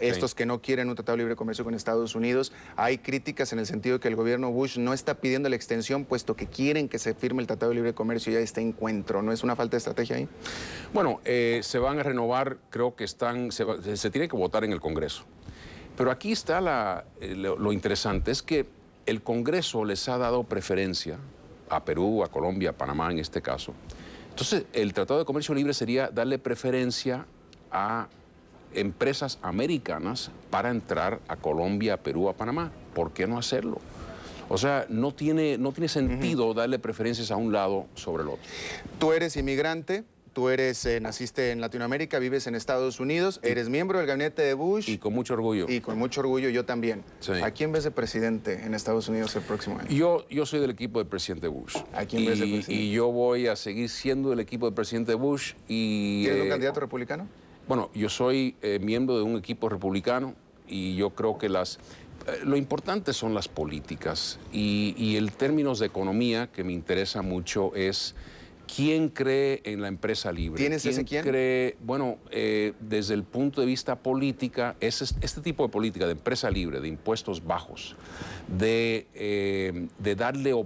estos que no quieren un tratado de libre comercio con Estados Unidos. Hay críticas en el sentido de que el gobierno Bush no está pidiendo la extensión, puesto que quieren que se firme el tratado de libre comercio y ya este encuentro. ¿No es una falta de estrategia ahí? Bueno, eh, se van a renovar, creo que están, se, se, tiene que votar en el Congreso. Pero aquí está eh, lo interesante, es que el Congreso les ha dado preferencia a Perú, a Colombia, a Panamá en este caso. Entonces, el Tratado de Comercio Libre sería darle preferencia a empresas americanas para entrar a Colombia, Perú, a Panamá. ¿Por qué no hacerlo? O sea, no tiene, no tiene sentido darle preferencias a un lado sobre el otro. Tú eres inmigrante, Tú eres, eh, naciste en Latinoamérica, vives en Estados Unidos, eres miembro del gabinete de Bush. Y con mucho orgullo. Y con mucho orgullo yo también. ¿A quién ves de presidente en Estados Unidos el próximo año? Yo, yo soy del equipo del presidente Bush. ¿A quién y, de presidente? Y yo voy a seguir siendo del equipo del presidente Bush y... eres un eh, candidato republicano? Bueno, yo soy eh, miembro de un equipo republicano y yo creo que las... Eh, lo importante son las políticas y, el término de economía que me interesa mucho es quién cree en la empresa libre. ¿Quién ese quién? Cree, bueno, eh, desde el punto de vista política, es este tipo de política de empresa libre, de impuestos bajos, de, darle de